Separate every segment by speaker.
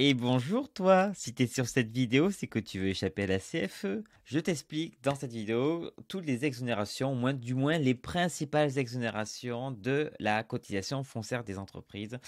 Speaker 1: Et bonjour toi Si tu es sur cette vidéo, c'est que tu veux échapper à la CFE. Je t'explique dans cette vidéo toutes les exonérations, moins, du moins les principales exonérations de la cotisation foncière des entreprises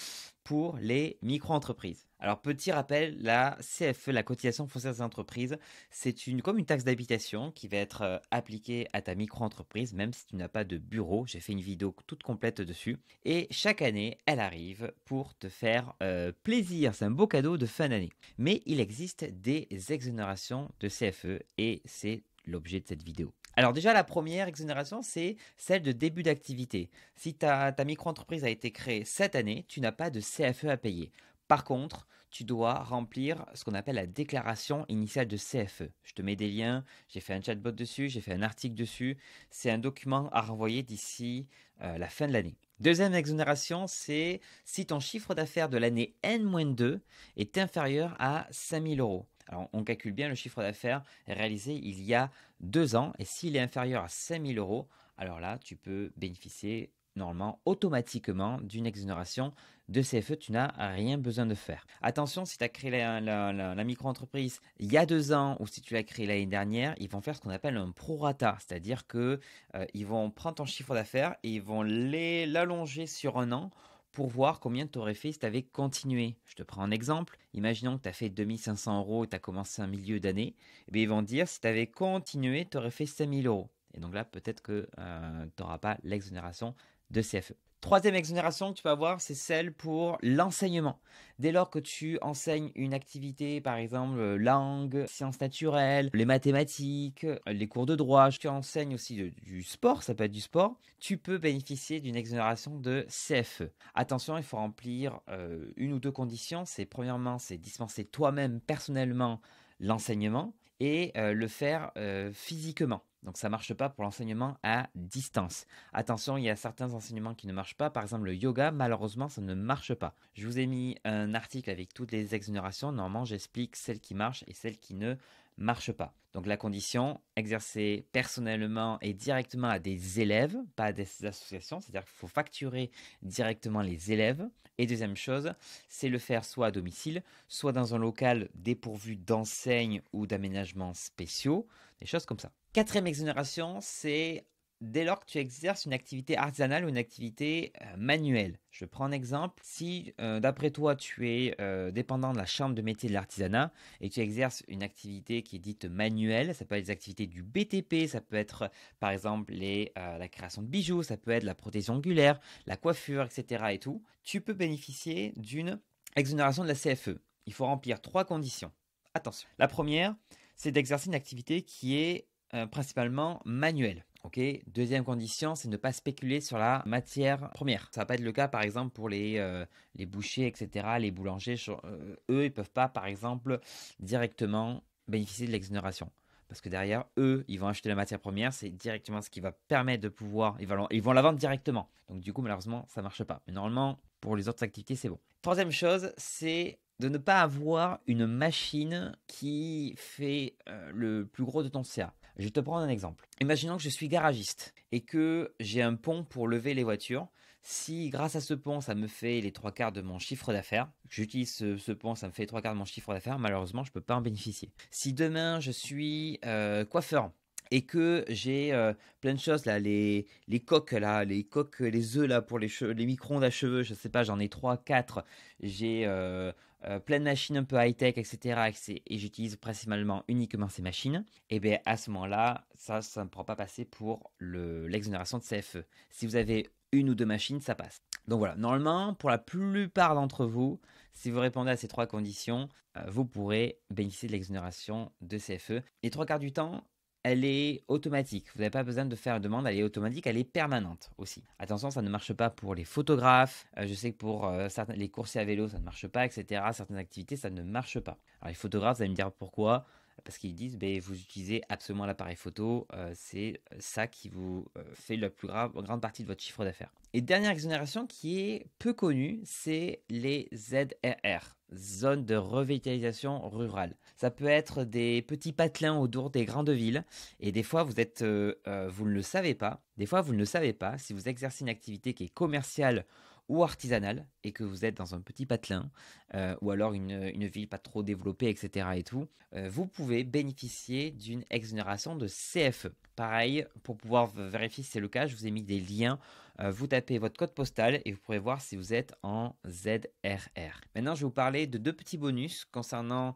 Speaker 1: pour les micro-entreprises. Alors petit rappel, la CFE, la cotisation foncière des entreprises, c'est une, comme une taxe d'habitation qui va être euh, appliquée à ta micro-entreprise, même si tu n'as pas de bureau. J'ai fait une vidéo toute complète dessus. Et chaque année, elle arrive pour te faire euh, plaisir. C'est un beau cadeau de fin d'année. Mais il existe des exonérations de CFE et c'est l'objet de cette vidéo. Alors déjà, la première exonération, c'est celle de début d'activité. Si ta, ta micro-entreprise a été créée cette année, tu n'as pas de CFE à payer. Par contre, tu dois remplir ce qu'on appelle la déclaration initiale de CFE. Je te mets des liens, j'ai fait un chatbot dessus, j'ai fait un article dessus. C'est un document à renvoyer d'ici euh, la fin de l'année. Deuxième exonération, c'est si ton chiffre d'affaires de l'année N-2 est inférieur à 5000 euros. Alors on calcule bien le chiffre d'affaires réalisé il y a deux ans et s'il est inférieur à 5000 euros, alors là tu peux bénéficier normalement automatiquement d'une exonération de CFE, tu n'as rien besoin de faire. Attention, si tu as créé la, micro-entreprise il y a deux ans ou si tu l'as créée l'année dernière, ils vont faire ce qu'on appelle un prorata, c'est-à-dire qu'ils euh, vont prendre ton chiffre d'affaires et ils vont l'allonger sur un an pour voir combien tu aurais fait si tu avais continué. Je te prends un exemple. Imaginons que tu as fait 2500 euros, et tu as commencé un milieu d'année. Eh ils vont dire si tu avais continué, tu aurais fait 5000 euros. Et donc là, peut-être que euh, tu n'auras pas l'exonération de CFE. Troisième exonération que tu vas avoir, c'est celle pour l'enseignement. Dès lors que tu enseignes une activité, par exemple euh, langue, sciences naturelles, les mathématiques, euh, les cours de droit, tu enseignes aussi du sport, ça peut être du sport, tu peux bénéficier d'une exonération de CFE. Attention, il faut remplir euh, une ou deux conditions. C'est premièrement, c'est dispenser toi-même personnellement l'enseignement et le faire physiquement. Donc ça ne marche pas pour l'enseignement à distance. Attention, il y a certains enseignements qui ne marchent pas. Par exemple, le yoga, malheureusement, ça ne marche pas. Je vous ai mis un article avec toutes les exonérations. Normalement, j'explique celles qui marchent et celles qui ne marche pas. Donc la condition, exercer personnellement et directement à des élèves, pas à des associations, c'est-à-dire qu'il faut facturer directement les élèves. Et deuxième chose, c'est le faire soit à domicile, soit dans un local dépourvu d'enseignes ou d'aménagements spéciaux, des choses comme ça. Quatrième exonération, c'est dès lors que tu exerces une activité artisanale ou une activité euh, manuelle. Je prends un exemple, si euh, d'après toi tu es euh, dépendant de la chambre de métier de l'artisanat et tu exerces une activité qui est dite manuelle, ça peut être des activités du BTP, ça peut être par exemple la création de bijoux, ça peut être la prothèse angulaire, la coiffure, etc. et tout, tu peux bénéficier d'une exonération de la CFE. Il faut remplir trois conditions. Attention. La première, c'est d'exercer une activité qui est principalement manuelle. Ok. Deuxième condition, c'est ne pas spéculer sur la matière première. Ça va pas être le cas, par exemple, pour les, euh, les bouchers, etc., les boulangers. Euh, eux, ils peuvent pas, par exemple, directement bénéficier de l'exonération. Parce que derrière, eux, ils vont acheter la matière première, c'est directement ce qui va permettre de pouvoir. Ils vont, ils vont la vendre directement. Donc, du coup, malheureusement, ça marche pas. Mais normalement, pour les autres activités, c'est bon. Troisième chose, c'est de ne pas avoir une machine qui fait euh, le plus gros de ton CA. Je vais te prendre un exemple. Imaginons que je suis garagiste et que j'ai un pont pour lever les voitures. Si grâce à ce pont, ça me fait les trois quarts de mon chiffre d'affaires, j'utilise ce, pont, ça me fait les trois quarts de mon chiffre d'affaires, malheureusement, je ne peux pas en bénéficier. Si demain, je suis euh, coiffeur et que j'ai euh, plein de choses là, les, les coques là, les coques, les œufs là pour les, cheveux, les micro-ondes à cheveux, je sais pas, j'en ai 3, 4, j'ai euh, euh, plein de machines un peu high-tech, etc. Et, j'utilise principalement uniquement ces machines, et eh bien à ce moment-là, ça, ça ne pourra pas passer pour l'exonération de CFE. Si vous avez une ou deux machines, ça passe. Donc voilà, normalement, pour la plupart d'entre vous, si vous répondez à ces trois conditions, vous pourrez bénéficier de l'exonération de CFE. Et trois quarts du temps, elle est automatique. Vous n'avez pas besoin de faire une demande, elle est automatique, elle est permanente aussi. Attention, ça ne marche pas pour les photographes. Euh, je sais que pour euh, les coursiers à vélo, ça ne marche pas, etc. Certaines activités, ça ne marche pas. Alors les photographes, vous allez me dire pourquoi parce qu'ils disent ben, vous utilisez absolument l'appareil photo, euh, c'est ça qui vous euh, fait la plus grande partie de votre chiffre d'affaires. Et dernière exonération qui est peu connue, c'est les ZRR, zones de revitalisation rurale. Ça peut être des petits patelins autour des grandes villes, et des fois vous êtes, euh, vous ne le savez pas. Des fois vous ne le savez pas si vous exercez une activité qui est commerciale ou artisanale et que vous êtes dans un petit patelin euh, ou alors une, une, ville pas trop développée, etc. et tout, euh, vous pouvez bénéficier d'une exonération de CFE. Pareil, pour pouvoir vérifier si c'est le cas, je vous ai mis des liens. Euh, vous tapez votre code postal et vous pourrez voir si vous êtes en ZRR. Maintenant, je vais vous parler de deux petits bonus concernant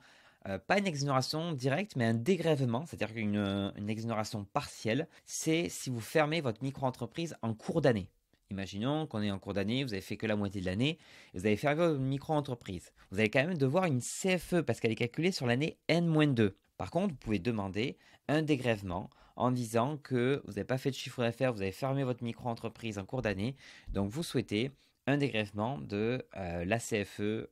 Speaker 1: pas une exonération directe, mais un dégrèvement, c'est-à-dire une, une exonération partielle, c'est si vous fermez votre micro-entreprise en cours d'année. Imaginons qu'on est en cours d'année, vous avez fait que la moitié de l'année, vous avez fermé votre micro-entreprise. Vous allez quand même devoir une CFE parce qu'elle est calculée sur l'année N-2. Par contre, vous pouvez demander un dégrèvement en disant que vous n'avez pas fait de chiffre d'affaires, vous avez fermé votre micro-entreprise en cours d'année, donc vous souhaitez un dégrèvement de euh, la CFE euh,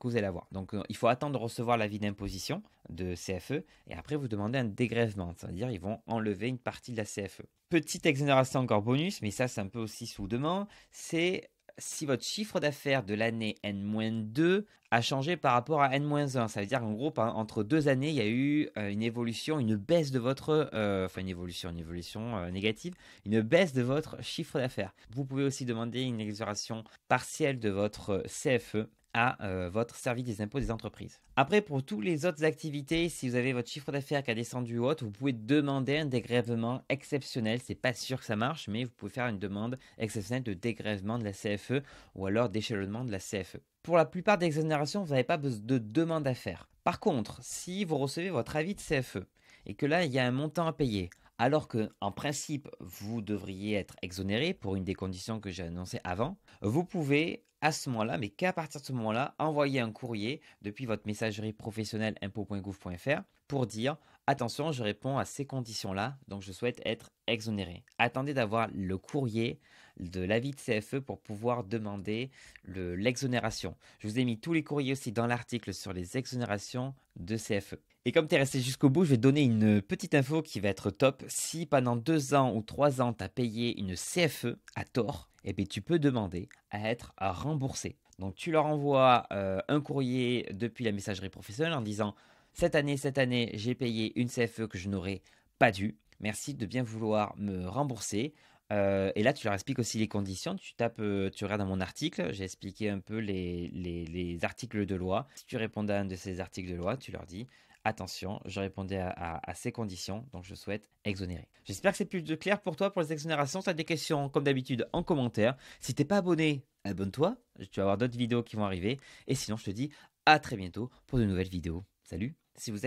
Speaker 1: que vous allez avoir. Donc euh, il faut attendre de recevoir l'avis d'imposition de CFE et après vous demandez un dégrèvement, c'est-à-dire ils vont enlever une partie de la CFE. Petite exonération encore bonus, mais ça c'est un peu aussi sous demande, c'est si votre chiffre d'affaires de l'année N-2 a changé par rapport à N-1. Ça veut dire qu'en gros, entre deux années, il y a eu euh, une évolution, une baisse de votre... Euh, enfin, une évolution, une évolution euh, négative, une baisse de votre chiffre d'affaires. Vous pouvez aussi demander une exoration partielle de votre CFE à euh, votre service des impôts des entreprises. Après, pour toutes les autres activités, si vous avez votre chiffre d'affaires qui a descendu haute, vous pouvez demander un dégrèvement exceptionnel. C'est pas sûr que ça marche, mais vous pouvez faire une demande exceptionnelle de dégrèvement de la CFE ou alors d'échelonnement de la CFE. Pour la plupart des exonérations, vous n'avez pas besoin de demande d'affaires. Par contre, si vous recevez votre avis de CFE et que là, il y a un montant à payer, alors que en principe vous devriez être exonéré pour une des conditions que j'ai annoncées avant, vous pouvez à ce moment-là, mais qu'à partir de ce moment-là, envoyer un courrier depuis votre messagerie professionnelle impôt.gouv.fr pour dire Attention, je réponds à ces conditions-là, donc je souhaite être exonéré. Attendez d'avoir le courrier de l'avis de CFE pour pouvoir demander l'exonération. je vous ai mis tous les courriers aussi dans l'article sur les exonérations de CFE. Et comme tu es resté jusqu'au bout, je vais donner une petite info qui va être top. Si pendant deux ans ou trois ans, tu as payé une CFE à tort, eh bien, tu peux demander à être remboursé. Donc tu leur envoies euh, un courrier depuis la messagerie professionnelle en disant cette année, cette année, j'ai payé une CFE que je n'aurais pas dû. Merci de bien vouloir me rembourser. Euh, et là, tu leur expliques aussi les conditions. Tu tapes, euh, tu regardes dans mon article, j'ai expliqué un peu les, articles de loi. Si tu répondais à un de ces articles de loi, tu leur dis attention, je répondais à, ces conditions, donc je souhaite exonérer. J'espère que c'est plus clair pour toi pour les exonérations. Si tu as des questions, comme d'habitude, en commentaire. Si n'es pas abonné, abonne-toi. Tu vas avoir d'autres vidéos qui vont arriver. Et sinon, je te dis à très bientôt pour de nouvelles vidéos. Salut si vous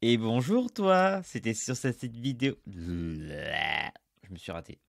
Speaker 1: Et bonjour toi, c'était sur cette vidéo. Je me suis raté.